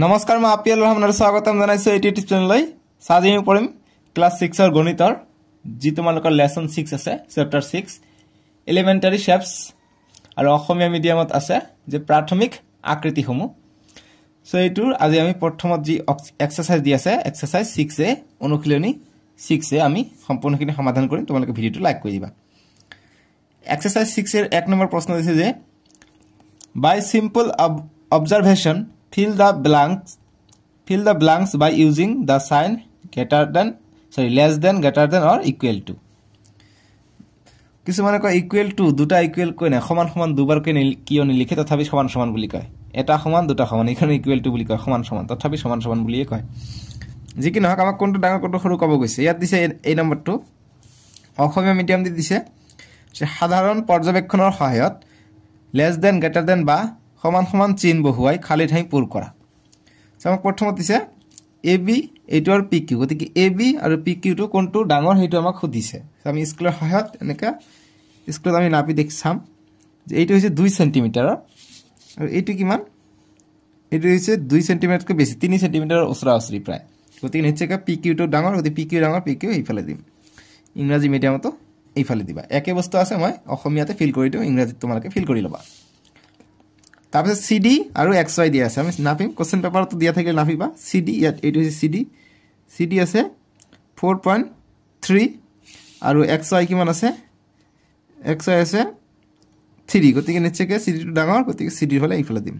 নমস্কাৰ মই আপি আলু ৰহমানৰ স্বাগতম জনাইছোঁ এইটি ইউটিউব চেনেললৈ চাজি পঢ়িম ক্লাছ ছিক্সৰ গণিতৰ যি তোমালোকৰ লেচন ছিক্স আছে চেপ্টাৰ ছিক্স এলিমেণ্টাৰী শ্বেপছ আৰু অসমীয়া মিডিয়ামত আছে যে প্ৰাথমিক আকৃতিসমূহ চ' এইটোৰ আজি আমি প্ৰথমত যি এক্সাৰচাইজ দি আছে এক্সাৰচাইজ ছিক্স এ অনুশীলনী ছিক্স এ আমি সম্পূৰ্ণখিনি সমাধান কৰিম তোমালোকে ভিডিঅ'টো লাইক কৰি দিবা এক্সাৰচাইজ ছিক্স এৰ এক নম্বৰ প্ৰশ্ন দিছে যে by simple observation fill the blanks fill the blanks by using the sign greater than sorry less than greater than or equal to কিছুমানে কয় ইকুৱেল টু দুটা ইকুৱেল কৈ নাই সমান সমান দুবাৰকৈ কিয় নিলিখে তথাপি সমান সমান বুলি কয় এটা সমান দুটা সমান এইখন ইকুৱেল টু বুলি কয় সমান সমান তথাপি সমান সমান বুলিয়ে কয় যি কি নহওক আমাক কোনটো ডাঙৰ কোনটো সৰু ক'ব গৈছে ইয়াত দিছে এই নম্বৰটো অসমীয়া মিডিয়াম দি দিছে সাধাৰণ পৰ্যবেক্ষণৰ সহায়ত লেছ দেন গ্ৰেটাৰ দেন বা সমান সমান চেইন বহুৱাই খালী ঠাই পূৰ কৰা চ' আমাক প্ৰথমত দিছে এ বি এইটো আৰু পি কিউ গতিকে এ বি আৰু পি কিউটো কোনটো ডাঙৰ সেইটো আমাক সুধিছে আমি স্কুলৰ সহায়ত এনেকৈ স্কুলত আমি নাপি দেখি চাম যে এইটো হৈছে দুই চেণ্টিমিটাৰৰ আৰু এইটো কিমান এইটো হৈছে দুই চেণ্টিমিটাৰতকৈ বেছি তিনি চেণ্টিমিটাৰৰ ওচৰা ওচৰি প্ৰায় গতিকে নিশ্চয়কৈ পি কিউটো ডাঙৰ গতিকে পি কিউ ডাঙৰ পি কিউ এইফালে দিম ইংৰাজী মিডিয়ামতো এইফালে দিবা একে বস্তু আছে মই অসমীয়াতে ফিল কৰি দিওঁ ইংৰাজীত তোমালোকে ফিল কৰি ল'বা তাৰপিছত চি ডি আৰু এক্স ৱাই দিয়া আছে আমি নাপিম কুৱেশ্যন পেপাৰটো দিয়া থাকিলে নাপিবা চি ডি ইয়াত এইটো হৈছে চি ডি চি ডি আছে ফ'ৰ পইণ্ট থ্ৰী আৰু এক্স ৱাই কিমান আছে এক্স ৱাই আছে থ্ৰী গতিকে নিশ্চয়কৈ চি ডিটো ডাঙৰ গতিকে চি ডি হ'লে এইফালে দিম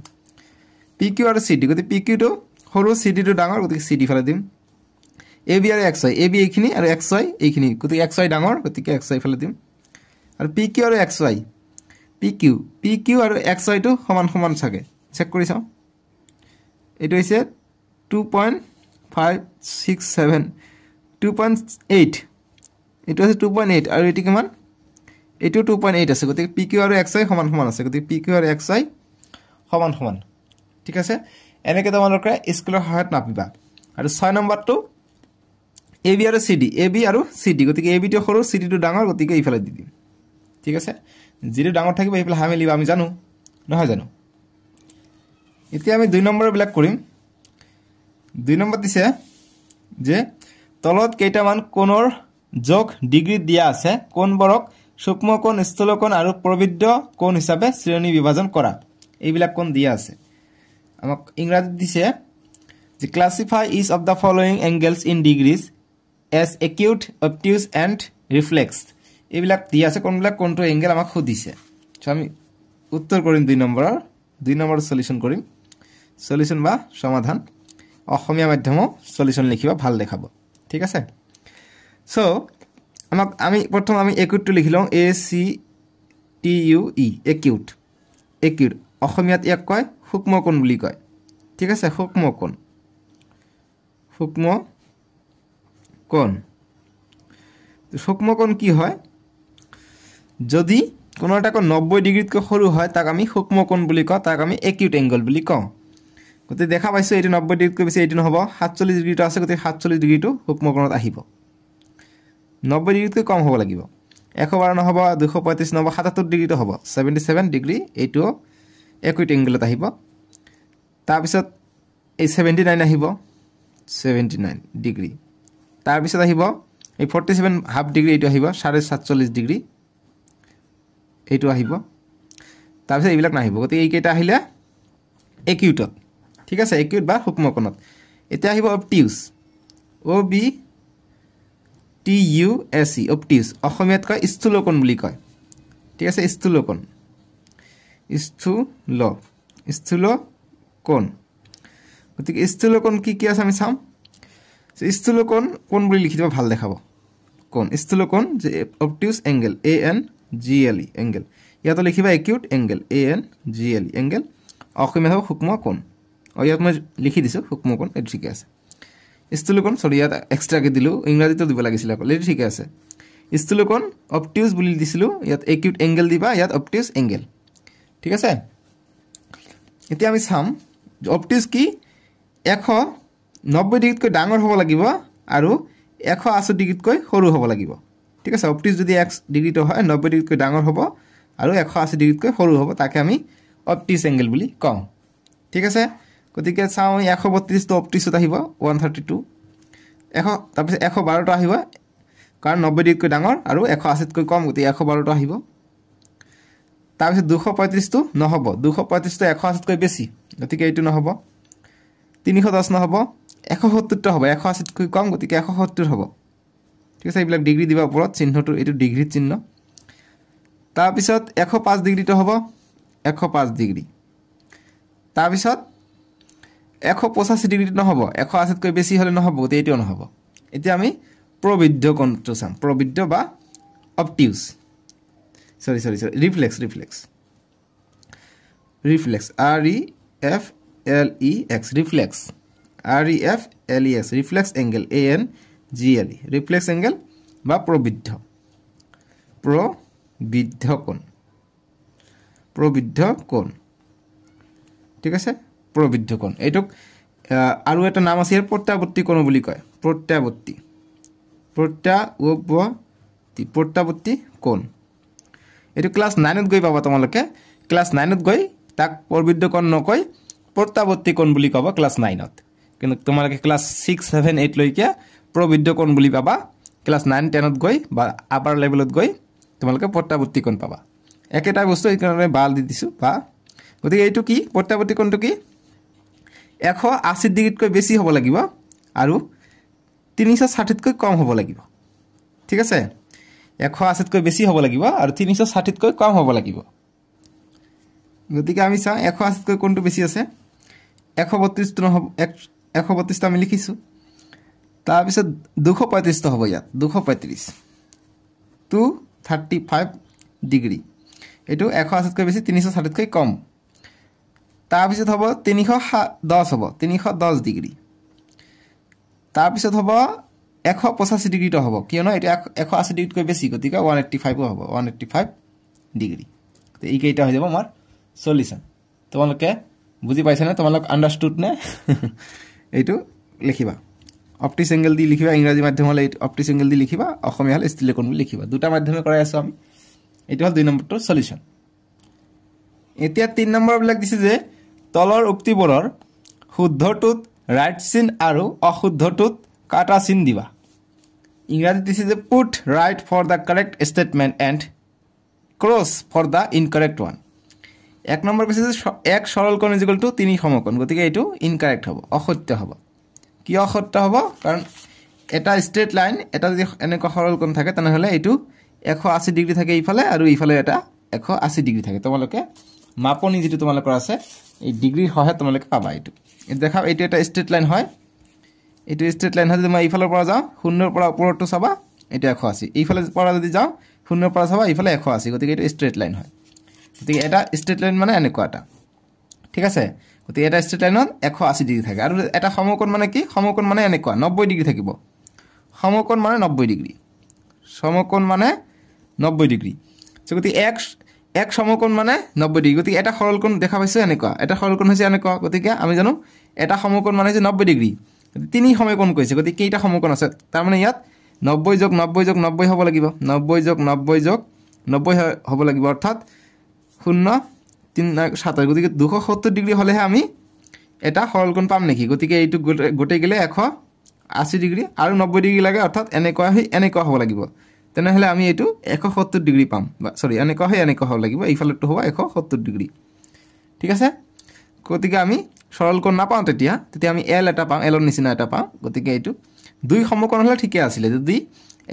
পি কিউ আৰু চি ডি গতিকে পি কিউটো সৰু চি ডিটো ডাঙৰ গতিকে চি ডি ফালে দিম এ বি আৰু এক্স ৱাই এ বি এইখিনি আৰু এক্স ৱাই এইখিনি গতিকে এক্স ৱাই ডাঙৰ গতিকে এক্স ৱাই ফালে দিম আৰু পি কিউ আৰু X Y P Q P Q আৰু এক্স ৱাইটো সমান সমান চাগে চেক কৰি চাওঁ এইটো হৈছে two point five six seven two point eight এইটো আছে টু পইণ্ট এইট আৰু এইটো কিমান এইটো টু পইণ্ট এইট আছে গতিকে পি কিউ আৰু এক্স ৱাই সমান সমান আছে গতিকে পি কিউ আৰু এক্স ৱাই সমান সমান ঠিক আছে এনেকৈ তোমালোকে স্কুলৰ সহায়ত নাপিবা আৰু ছয় নম্বৰটো এ বি আৰু চি ডি এ বি আৰু চি ডি গতিকে এ বি বিটো সৰু চি ডিটো ডাঙৰ গতিকে এইফালে দি দিম ঠিক আছে যিটো ডাঙৰ থাকিব সেইফালে হাঁহ মেলিব আমি জানো নহয় জানো এতিয়া আমি দুই নম্বৰবিলাক কৰিম দুই নম্বৰত দিছে যে তলত কেইটামান কোণৰ যোগ ডিগ্ৰীত দিয়া আছে কোণবোৰক সূক্ষ্মকোণ স্থূলকোণ আৰু প্ৰবৃদ্ধ কোণ হিচাপে শ্ৰেণী বিভাজন কৰা এইবিলাক কোণ দিয়া আছে আমাক ইংৰাজীত দিছে যে classify is of the following angles in degrees as acute obtuse and reflexed এইবিলাক দি আছে কোনবিলাক কোনটো এংগেল আমাক সুধিছে চ' আমি উত্তৰ কৰিম দুই নম্বৰৰ দুই নম্বৰৰ চলিউশ্যন কৰিম চলিউশ্যন বা সমাধান অসমীয়া মাধ্যমৰ চলিউশ্যন লিখিব ভাল দেখাব ঠিক আছে চ' আমাক আমি প্ৰথম আমি একুইটটো লিখি লওঁ A C T U E acute acute অসমীয়াত ইয়াক কয় সূক্ষ্মকোণ বুলি কয় ঠিক আছে সূক্ষ্মকোণ সূক্ষ্মকোণ সূক্ষ্মকোণ কি হয় যদি কোনো এটা আকৌ নব্বৈ ডিগ্ৰীতকৈ সৰু হয় তাক আমি সূক্ষ্মকোণ বুলি কওঁ তাক আমি একিউট এংগল বুলি কওঁ গতিকে দেখা পাইছোঁ এইটো নব্বৈ ডিগ্ৰীতকৈ বেছি এইটো নহ'ব সাতচল্লিছ ডিগ্ৰীটো আছে গতিকে সাতচল্লিছ ডিগ্ৰীটো সূক্ষ্মকোণত আহিব নব্বৈ ডিগ্ৰীতকৈ কম হ'ব লাগিব এশ বাৰ নহ'ব দুশ পঁয়ত্ৰিছ নহ'ব সাতাত্তৰ ডিগ্ৰীটো হ'ব ছেভেণ্টি ছেভেন ডিগ্ৰী এইটো একুইট এংগলত আহিব তাৰপিছত এই ছেভেণ্টি নাইন আহিব ছেভেণ্টি নাইন ডিগ্ৰী তাৰপিছত আহিব এই ফৰ্টি ছেভেন হাফ ডিগ্ৰী এইটো আহিব চাৰে সাতচল্লিছ ডিগ্ৰী এইটো আহিব তাৰপিছত এইবিলাক নাহিব গতিকে এইকেইটা আহিলে একিউটত ঠিক আছে একিউট বা সূক্ষ্মকণত এতিয়া আহিব obtuse O' B T U S E e, obtuse অসমীয়াত কয় স্থুলকণ বুলি কয় ঠিক আছে স্থুলকণ স্থুল স্থুলকণ গতিকে স্থুলকণ কি কি আছে আমি চাম স্থুলকণ কোন বুলি লিখি দিব ভাল দেখাব কোন স্থুলকণ যে obtuse angle A N G L E angle ইয়াতে লিখিবা acute angle A N G L E angle Asomiya হ'ব সূক্ষ্ম কোণ আৰু ইয়াত মই লিখি দিছোঁ সূক্ষ্ম কোণ এইটো ঠিকে আছে ষ্টুলোকণ চৰি ইয়াত এক্সট্ৰাকৈ দিলোঁ ইংৰাজীতো দিব লাগিছিলে অকল এইটো ঠিকে আছে ষ্টুলোকণ অপটিউজ বুলি দিছিলোঁ ইয়াত একিউট এংগেল দিবা ইয়াত অপটিউজ এংগেল ঠিক আছে এতিয়া আমি চাম অপটিউজ কি এশ নব্বৈ ডিগ্ৰীতকৈ ডাঙৰ হ'ব লাগিব আৰু এশ আশী ডিগ্ৰীতকৈ সৰু হ'ব লাগিব ঠিক আছে অপটিক্স যদি এক ডিগ্ৰিত হয় নব্বৈ ডিগ্ৰীতকৈ ডাঙৰ হ'ব আৰু এশ আশী ডিগ্ৰীতকৈ সৰু হ'ব তাকে আমি অপটিছ এংগেল বুলি কওঁ ঠিক আছে গতিকে চাওঁ এশ বত্ৰিছটো অপটিছত আহিব ওৱান থাৰ্টি টু এশ তাৰপিছত এশ বাৰটো আহিব কাৰণ নব্বৈ ডিগ্ৰীতকৈ ডাঙৰ আৰু এশ আশীতকৈ কম গতিকে এশ বাৰটো আহিব তাৰপিছত দুশ পঁয়ত্ৰিছটো নহ'ব দুশ পঁয়ত্ৰিছটো এশ আশীতকৈ বেছি গতিকে এইটো নহ'ব তিনিশ দহ নহ'ব এশ সত্তৰটো হ'ব এশ আশীতকৈ কম গতিকে এশ সত্তৰ হ'ব ঠিক আছে এইবিলাক ডিগ্ৰী দিব ওপৰত চিহ্নটো এইটো ডিগ্ৰীত চিহ্ন তাৰপিছত এশ পাঁচ ডিগ্ৰীটো হ'ব এশ পাঁচ ডিগ্ৰী তাৰপিছত এশ পঁচাশী ডিগ্ৰীটো নহ'ব এশ আশীতকৈ বেছি হ'লে নহ'ব গোটেই এইটোও নহ'ব এতিয়া আমি প্ৰবৃদ্ধ কণটো চাম প্ৰবৃদ্ধ বা obtuse sorry sorry sorry reflex reflex reflex R E F L E X reflex R E F L E X reflex angle A N G আলি ৰিফ্লেক্স এংগেল বা প্ৰবৃদ্ধ প্ৰবৃদ্ধ কোণ প্ৰবৃদ্ধ কোণ ঠিক আছে প্ৰবৃদ্ধ কোণ এইটোক আৰু এটা নাম আছে প্ৰত্যাৱৰ্তী কোণ বুলি কয় প্ৰত্যাবৰ্তী প্ৰত্যাৱৰ্তী প্রত্যাবর্তী কোণ এইটো ক্লাছ নাইনত গৈ পাবা তোমালোকে ক্লাছ নাইনত গৈ তাক প্ৰবৃদ্ধ কোণ নকৈ প্ৰত্যাৱৰ্তী কোণ বুলি কব ক্লাছ নাইনত কিন্তু তোমালোকে ক্লাছ ছিক্স ছেভেন এইটলৈকে প্ৰবিদ্যকোণ বুলি পাবা ক্লাছ নাইন টেনত গৈ বা আপাৰ লেভেলত গৈ তোমালোকে প্ৰত্যাৱৰ্তিকোণ পাবা একেটা বস্তু এইকাৰণে বাল দি দিছোঁ বা গতিকে এইটো কি প্ৰত্যাৱৰ্তিকোণটো কি এশ আশী ডিগ্ৰীতকৈ বেছি হ'ব লাগিব আৰু তিনিশ ষাঠিতকৈ কম হ'ব লাগিব ঠিক আছে এশ আশীতকৈ বেছি হ'ব লাগিব আৰু তিনিশ ষাঠিতকৈ কম হ'ব লাগিব গতিকে আমি চাওঁ এশ আশীতকৈ কোনটো বেছি আছে এশ বত্ৰিছটো নহ'ব এক এশ বত্ৰিছটো আমি লিখিছোঁ তাৰপিছত দুশ পঁয়ত্ৰিছটো হ'ব ইয়াত দুশ পঁয়ত্ৰিছ টু থাৰ্টি ফাইভ ডিগ্ৰী এইটো এশ আশীতকৈ বেছি তিনিশ ষাঠিতকৈ কম তাৰপিছত হ'ব তিনিশ সাত দহ হ'ব তিনিশ দহ ডিগ্ৰী তাৰপিছত হ'ব এশ পঁচাশী ডিগ্ৰীটো হ'ব কিয়নো এইটো এশ আশী ডিগ্ৰীতকৈ বেছি গতিকে ওৱান এইটটি ফাইভো হ'ব ওৱান এইটটি ফাইভ ডিগ্ৰী গতিকে এইকেইটা হৈ যাব আমাৰ চলিউশ্যন তোমালোকে বুজি পাইছানে তোমালোক আণ্ডাৰষ্টুড নে এইটো লিখিবা অপ্টিক এংগেল দি লিখিবা ইংৰাজী মাধ্যম হ'লে অপ্টিক এংগেল দি লিখিবা অসমীয়া হ'লে ষ্টিলেকন বুলি লিখিবা দুটা মাধ্যমে কৰাই আছোঁ আমি এইটো হ'ল দুই নম্বৰটো চলিউশ্যন এতিয়া তিনি নম্বৰবিলাক দিছে যে তলৰ উক্তিবোৰৰ শুদ্ধটোত ৰাইট চিন আৰু অশুদ্ধটোত কাটা চিন দিবা ইংৰাজীত দিছে যে put right for the correct statement and cross for the incorrect one এক নম্বৰ কৈছে যে এক সৰলকণ ইজিকলটো তিনি সমকণ গতিকে এইটো ইনকাৰেক্ট হ'ব অসত্য হ'ব কিয় সত্য হ'ব কাৰণ এটা ষ্ট্ৰেইট লাইন এটা যদি এনেকুৱা সৰল সৰলকণ থাকে তেনেহ'লে এইটো এশ আশী ডিগ্ৰী থাকে ইফালে আৰু ইফালে এটা এশ আশী ডিগ্ৰী থাকে তোমালোকে মাপনি যিটো তোমালোকৰ আছে এই ডিগ্ৰীৰ সহায়ত তোমালোকে পাবা এইটো দেখা এইটো এটা ষ্ট্ৰেট লাইন হয় এইটো ষ্ট্ৰেট লাইন হয় যদি মই ইফালৰ পৰা যাওঁ শূন্যৰ পৰা ওপৰতটো চাবা এইটো এশ আশী এইফালে পৰা যদি যাওঁ শূন্যৰ পৰা চাবা ইফালে এশ আশী গতিকে এইটো ষ্ট্ৰেইট লাইন হয় গতিকে এটা ষ্ট্ৰেইট লাইন মানে এনেকুৱা এটা ঠিক আছে গতিকে এটা ষ্ট্ৰেট লাইনত এশ আশী ডিগ্ৰী থাকে আৰু এটা সমকণ মানে কি সমকোণ মানে এনেকুৱা নব্বৈ ডিগ্ৰী থাকিব সমকোণ মানে নব্বৈ ডিগ্ৰী সমকোণ মানে নব্বৈ ডিগ্ৰী চ' গতিকে এক এক সমকোণ মানে নব্বৈ ডিগ্ৰী গতিকে এটা সৰলকণ দেখা পাইছোঁ এনেকুৱা এটা সৰলকোণ হৈছে এনেকুৱা গতিকে আমি জানো এটা সমকোণ মানে হৈছে নব্বৈ ডিগ্ৰী গতিকে তিনি সমকোণ কৈছে গতিকে কেইটা সমকোণ আছে তাৰমানে ইয়াত নব্বৈ যোগ নব্বৈ যোগ নব্বৈ হ'ব লাগিব নব্বৈ যোগ নব্বৈ যোগ নব্বৈ হ'ব লাগিব অৰ্থাৎ শূন্য তিন সাতাইশ গতিকে দুশ সত্তৰ ডিগ্ৰী হলেহে আমি এটা সৰলকোণ পাম নেকি গতি এই গোটে গেলে এশ আশী ডিগ্ৰী আৰু নব্বৈ ডিগ্ৰী লাগে অৰ্থাৎ এনেকুৱা হৈ এনেকুৱা হব লাগিব তেনেহ'লে আমি এইটো এশ সত্তৰ ডিগ্ৰী পাম বা সৰি এনেকুৱা হৈ এনেকুৱা হব লাগিব এইফালে হব এশ সত্তৰ ডিগ্ৰী ঠিক আছে গতিকে আমি সৰলকোণ নাপাওঁ তেতিয়া তেতিয়া আমি এল এটা পাম এলৰ নিচিনা এটা পাওঁ গতিকে এইটো দুই সমকণ হলে ঠিকে আছিলে যদি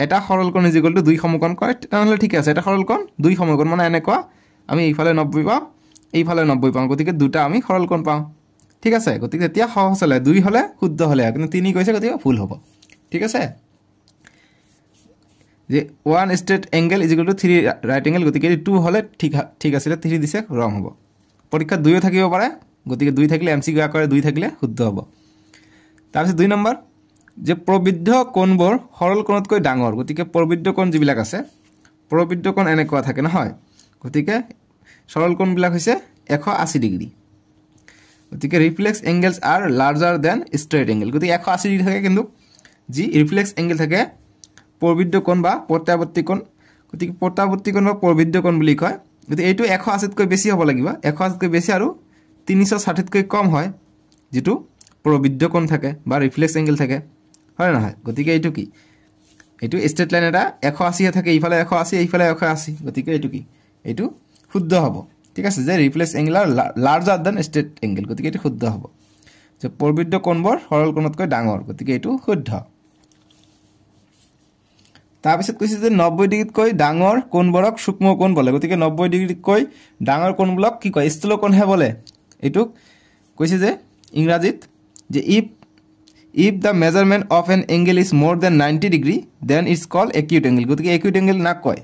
এটা সরলকোণ ইজিকল দুই সমকণ কৰে তেনেহ'লে ঠিকে আছে এটা সৰলকণ দুই সমকণ মানে এনেকুৱা আমি এইফালে নব্বৈ পাওঁ এইফালে নব্বৈ পাওঁ গতিকে দুটা আমি সৰলকণ পাওঁ ঠিক আছে গতিকে তেতিয়া সহজ হ'লে দুই হ'লে শুদ্ধ হ'লে কিন্তু তিনি কৈছে গতিকে ভুল হ'ব ঠিক আছে যে one straight angle is equal to three right angle গতিকে টু হ'লে ঠিক ঠিক আছিলে থ্ৰী দিছে ৰং হ'ব পৰীক্ষাত দুয়ো থাকিব পাৰে গতিকে দুই থাকিলে এম চি কিউ কৰে দুই থাকিলে শুদ্ধ হ'ব তাৰপিছত দুই নম্বৰ যে প্ৰবৃদ্ধ কোণবোৰ সৰল কোণতকৈ ডাঙৰ গতিকে প্ৰবৃদ্ধ কোণ যিবিলাক আছে প্ৰবৃদ্ধ কোণ এনেকুৱা থাকে নহয় গতিকে সরল কোণবিলাক হৈছে এশ আশি ডিগ্রি গতিকে reflex angles are larger than straight angle গতি এশ আশি ডিগ্রি থাকে কিন্তু যিফ্লেক্স এঙ্গেল থাকে প্রবৃদ্ধ কোণ বা প্রত্যাবর্তী কোণ গতিকে প্রত্যাবর্তী কোণ বা প্রবৃদ্ধ কোণ বলে কয় গতি এই এশ আশিতক বেশি হব লাগিব এশ আশিতক বেশি আর তিনশো ষাঠিতক কম হয় যুক্ত প্রবৃদ্ধ কোণ থাকে বা রিফ্লেক্স এঙ্গেল থাকে হয় নহয় গতি এই কি এই স্ট্রেট লাইন এটা এশ আশিহে থাকে ইফালে এশ আশি এইফালে এশ আশি গতি এই কি এই শুদ্ধ হ'ব ঠিক আছে যে reflex angles are larger than straight angle গতিকে এইটো শুদ্ধ হ'ব যে প্ৰবৃদ্ধ কোণবোৰ সৰল কোণতকৈ ডাঙৰ গতিকে এইটো শুদ্ধ তাৰপিছত কৈছে যে নব্বৈ ডিগ্ৰীতকৈ ডাঙৰ কোণবোৰক সূক্ষ্ম কোণ বোলে গতিকে নব্বৈ ডিগ্ৰীতকৈ ডাঙৰ কোণবোৰক কি কয় স্থূল কোণহে বোলে এইটোক কৈছে যে ইংৰাজীত যে if if the measurement of an angle is more than ninety degree then is call acute angle গতিকে একিউট এংগেল নাক কয়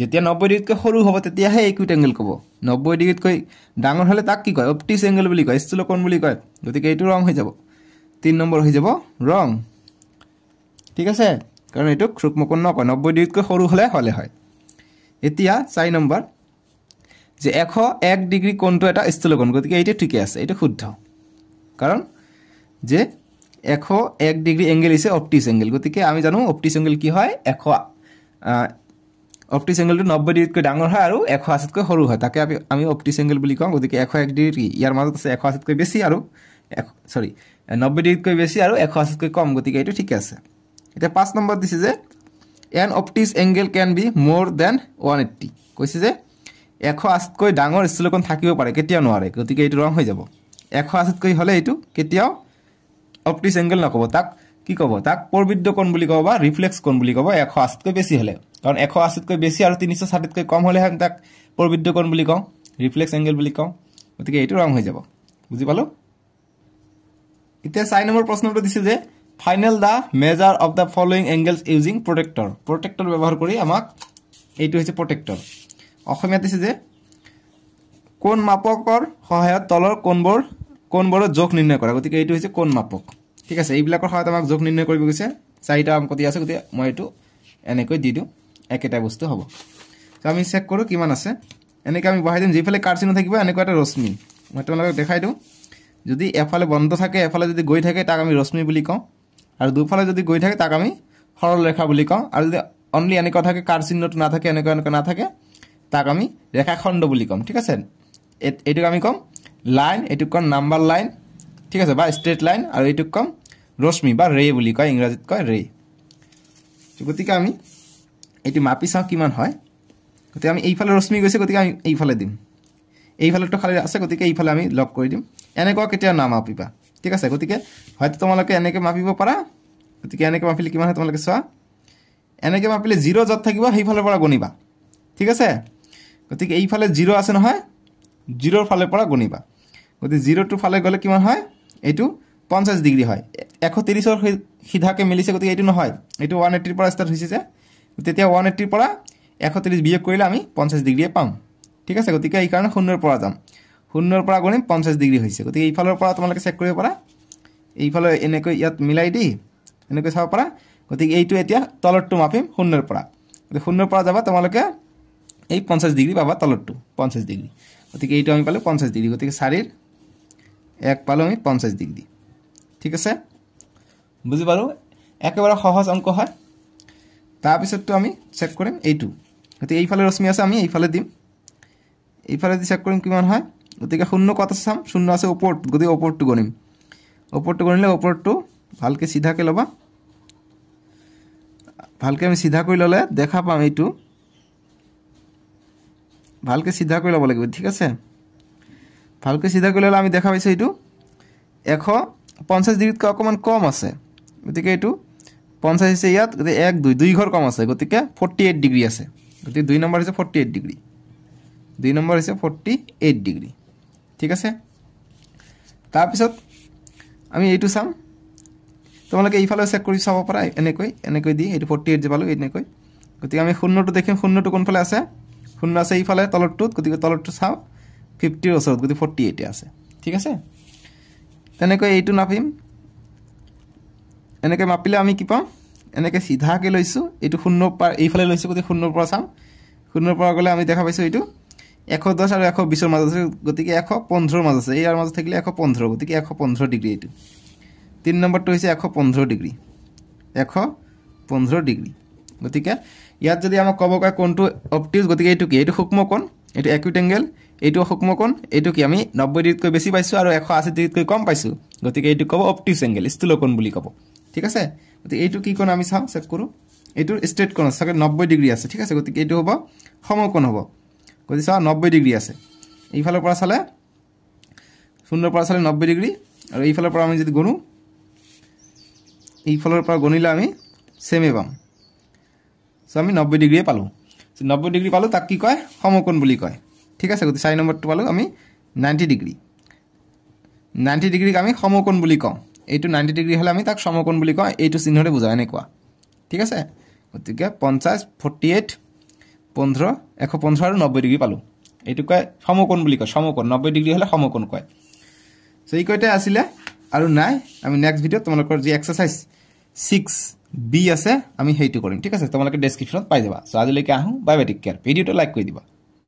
যেতিয়া নব্বৈ ডিগ্ৰীতকৈ সৰু হ'ব তেতিয়াহে একুইট এংগেল ক'ব নব্বৈ ডিগ্ৰীতকৈ ডাঙৰ হ'লে তাক কি কয় অপটিছ এংগেল বুলি কয় ষ্টুলকণ বুলি কয় গতিকে এইটো ৰং হৈ যাব তিনি নম্বৰ হৈ যাব ৰং ঠিক আছে কাৰণ এইটোক ক্ষুক্মকোণ নকয় নব্বৈ ডিগ্ৰীতকৈ সৰু হ'লে হ'লে হয় এতিয়া চাৰি নম্বৰ যে এশ এক ডিগ্ৰী কোনটো এটা স্থূলকোণ গতিকে এইটো ঠিকে আছে এইটো শুদ্ধ কাৰণ যে এশ এক ডিগ্ৰী এংগেল হৈছে অপটিছ এংগেল গতিকে আমি জানো অপটিছ এংগেল কি হয় এশ অপটিছ এংগেলটো নব্বৈ ডিগ্ৰীতকৈ ডাঙৰ হয় আৰু এশ আশীতকৈ সৰু হয় তাকে আমি আমি অপটিছ এংগেল বুলি কওঁ গতিকে এশ এক ডিগ্ৰী ইয়াৰ মাজত আছে এশ আশীতকৈ বেছি আৰু এশ চৰি নব্বৈ ডিগ্ৰীতকৈ বেছি আৰু এশ আশীতকৈ কম গতিকে এইটো ঠিকে আছে এতিয়া পাঁচ নম্বৰত দিছে যে an obtuse angle can be more than one eighty কৈছে যে এশ আশীতকৈ ডাঙৰ ষ্টিলকণ থাকিব পাৰে কেতিয়াও নোৱাৰে গতিকে এইটো ৰং হৈ যাব এশ আশীতকৈ হ'লে এইটো কেতিয়াও অপটিছ এংগেল নক'ব তাক কি ক'ব তাক পৰবিদ্য কণ বুলি ক'ব বা ৰিফ্লেক্স কণ বুলি ক'ব এশ আশীতকৈ বেছি হ'লে কাৰণ এশ আশীতকৈ বেছি আৰু তিনিশ ষাঠিতকৈ কম হ'লেহে আমি তাক পৰবিদ্য কণ বুলি কওঁ ৰিফ্লেক্স এংগেল বুলি কওঁ গতিকে এইটো ৰং হৈ যাব বুজি পালোঁ এতিয়া চাৰি নম্বৰ প্ৰশ্নটো দিছে যে final the measure of the following angles using protractor protractor ব্যৱহাৰ কৰি আমাক এইটো হৈছে প্ৰটেক্টৰ অসমীয়াত দিছে যে কোন মাপকৰ সহায়ত তলৰ কোনবোৰ কোনবোৰৰ জোখ নিৰ্ণয় কৰা গতিকে এইটো হৈছে কোন মাপক ঠিক আছে এইবিলাকৰ সহায়ত আমাক যোগ নিৰ্ণয় কৰিব গৈছে চাৰিটা অংক দিয়া আছে গতিকে মই এইটো এনেকৈ দি দিওঁ একেটা বস্তু হ'ব চ' আমি চেক কৰোঁ কিমান আছে এনেকৈ আমি বহাই দিম যিফালে কাৰ্চিনো থাকিব এনেকুৱা এটা ৰশ্মি মই তোমালোকক দেখাই দিওঁ যদি এফালে বন্ধ থাকে এফালে যদি গৈ থাকে তাক আমি ৰশ্মি বুলি কওঁ আৰু দুফালে যদি গৈ থাকে তাক আমি সৰল ৰেখা বুলি কওঁ আৰু যদি অনলি এনেকুৱা থাকে কাৰ্চিহ্নটো নাথাকে এনেকুৱা এনেকুৱা নাথাকে তাক আমি ৰেখাখণ্ড বুলি ক'ম ঠিক আছে এইটোক আমি ক'ম লাইন এইটোক ক'ম নাম্বাৰ লাইন ঠিক আছে বা ষ্ট্ৰেট লাইন আৰু এইটোক কম ৰশ্মি বা ৰে বুলি কয় ইংৰাজীত কয় ৰে গতিকে আমি এইটো মাপি চাওঁ কিমান হয় গতিকে আমি এইফালে ৰশ্মি গৈছে গতিকে আমি এইফালে দিম এইফালেতো খালী আছে গতিকে এইফালে আমি লগ কৰি দিম এনেকুৱা কেতিয়াও নামাপিবা ঠিক আছে গতিকে হয়তো তোমালোকে এনেকৈ মাপিব পাৰা গতিকে এনেকৈ মাপিলে কিমান হয় তোমালোকে চোৱা এনেকৈ মাপিলে জিৰ' য'ত থাকিব সেইফালৰ পৰা গণিবা ঠিক আছে গতিকে এইফালে জিৰ' আছে নহয় জিৰ'ৰ ফালৰ পৰা গণিবা গতিকে জিৰ'টোৰ ফালে গ'লে কিমান হয় এইটো পঞ্চাছ ডিগ্ৰী হয় এশ ত্ৰিছৰ সিধাকে মিলিছে গতিকে এইটো নহয় এইটো ওৱান এইটিৰ পৰা ষ্টাৰ্ট হৈছে যে তেতিয়া ওৱান এইটিৰ পৰা এশ ত্ৰিছ বিয়োগ কৰিলে আমি পঞ্চাছ ডিগ্ৰীয়ে পাম ঠিক আছে গতিকে এইকাৰণে শূন্যৰ পৰা যাম শূন্যৰ পৰা গৈ পঞ্চাছ ডিগ্ৰী হৈছে গতিকে এইফালৰ পৰা তোমালোকে চেক কৰিব পাৰা এইফালে এনেকৈ ইয়াত মিলাই দি এনেকৈ চাব পাৰা গতিকে এইটো এতিয়া তলতটো মাপিম শূন্যৰ পৰা গতিকে শূন্যৰ পৰা যাবা তোমালোকে এই পঞ্চাছ ডিগ্ৰী পাবা তলতটো পঞ্চাছ ডিগ্ৰী গতিকে এইটো আমি পালোঁ পঞ্চাছ ডিগ্ৰী গতিকে চাৰিৰ এক পালোঁ আমি পঞ্চাছ ডিগ্ৰী ঠিক আছে বুজি পালোঁ একেবাৰে সহজ অংক হয় তাৰপিছততো আমি চেক কৰিম এইটো গতিকে এইফালে ৰশ্মি আছে আমি এইফালে দিম এইফালে দি চেক কৰিম কিমান হয় গতিকে শূন্য কত আছে চাম শূন্য আছে ওপৰত গতিকে ওপৰতটো গণিম ওপৰতটো গণিলে ওপৰতটো ভালকৈ চিধাকৈ ল'বা ভালকৈ আমি চিধা কৰি ল'লে দেখা পাম এইটো ভালকৈ চিধা কৰি ল'ব লাগিব ঠিক আছে ভালকৈ চিধা কৰিলে আমি দেখা পাইছোঁ এইটো এশ পঞ্চাছ ডিগ্ৰীতকৈ অকণমান কম আছে গতিকে এইটো পঞ্চাছ হৈছে ইয়াত গতিকে এক দুই দুই ঘৰ কম আছে গতিকে ফৰ্টি এইট ডিগ্ৰী আছে গতিকে দুই নম্বৰ হৈছে ফৰ্টি এইট ডিগ্ৰী দুই নম্বৰ হৈছে ফৰ্টি এইট ডিগ্ৰী ঠিক আছে তাৰপিছত আমি এইটো চাম তোমালোকে এইফালে চেক কৰি চাব পাৰা এনেকৈ এনেকৈ দি এইটো ফৰ্টি এইট যে পালোঁ এনেকৈ গতিকে আমি শূন্যটো দেখিম শূন্যটো কোনফালে আছে শূন্য আছে এইফালে তলৰটোত গতিকে তলৰটো চাওঁ ফিফটিৰ ওচৰত গতিকে ফৰ্টি এইট আছে ঠিক আছে তেনেকৈ এইটো নাপিম এনেকৈ মাপিলে আমি কি পাম এনেকৈ চিধাকৈ লৈছোঁ এইটো শূন্যৰ পৰা এইফালে লৈছোঁ গতিকে শূন্যৰ পৰা চাম শূন্যৰ পৰা গ'লে আমি দেখা পাইছোঁ এইটো এশ দহ আৰু এশ বিছৰ মাজত আছে গতিকে এশ পোন্ধৰ মাজ আছে ইয়াৰ মাজত থাকিলে এশ পোন্ধৰ গতিকে এশ পোন্ধৰ ডিগ্ৰী এইটো তিনি নম্বৰটো হৈছে এশ পোন্ধৰ ডিগ্ৰী এশ পোন্ধৰ ডিগ্ৰী গতিকে ইয়াত যদি আমাক ক'ব কয় কোনটো অপটিউজ গতিকে এইটো কি এইটো সূক্ষ্ম কোণ এইটো একুইট এংগেল এইটো সুক্ষ্মকোণ এইটো কি আমি নব্বৈ ডিগ্ৰীতকৈ বেছি পাইছোঁ আৰু এশ আশী ডিগ্ৰীতকৈ কম পাইছোঁ গতিকে এইটো ক'ব অপটিভ এংগেল স্থূলকোণ বুলি ক'ব ঠিক আছে গতিকে এইটো কি কণ আমি চাওঁ চেক কৰোঁ এইটোৰ ষ্ট্ৰেট কোণ আছে চাগে নব্বৈ ডিগ্ৰী আছে ঠিক আছে গতিকে এইটো হ'ব সমকোণ হ'ব গতিকে চাওঁ নব্বৈ ডিগ্ৰী আছে এইফালৰ পৰা চালে সুন্দৰ পৰা চালে নব্বৈ ডিগ্ৰী আৰু এইফালৰ পৰা আমি যদি গণো এইফালৰ পৰা গণিলে আমি চেমে পাম চ' আমি নব্বৈ ডিগ্ৰীয়ে পালোঁ নব্বৈ ডিগ্ৰী পালোঁ তাক কি কয় সমকোণ বুলি কয় ঠিক আছে গতিকে চাৰি নম্বৰটো পালোঁ আমি নাইণ্টি ডিগ্ৰী নাইণ্টি ডিগ্ৰীক আমি সমকোণ বুলি কওঁ এইটো নাইণ্টি ডিগ্ৰী হ'লে আমি তাক সমকোণ বুলি কওঁ এইটো চিহ্নৰে বুজাওঁ এনেকুৱা ঠিক আছে গতিকে পঞ্চাছ ফৰ্টি এইট পোন্ধৰ এশ পোন্ধৰ আৰু নব্বৈ ডিগ্ৰী পালোঁ এইটো কয় সমকোণ বুলি কয় সমকোণ নব্বৈ ডিগ্ৰী হ'লে সমকোণ কয় চ' এইকেইটাই আছিলে আৰু নাই আমি নেক্সট ভিডিঅ'ত তোমালোকৰ যি এক্সাৰচাইজ ছিক্স বি আছে আমি সেইটো কৰিম ঠিক আছে তোমালোকে ডেছক্ৰিপশ্যনত পাই যাবা চ' আজিলৈকে আহোঁ বাই কেয়াৰ ভিডিঅ'টো লাইক কৰি দিবা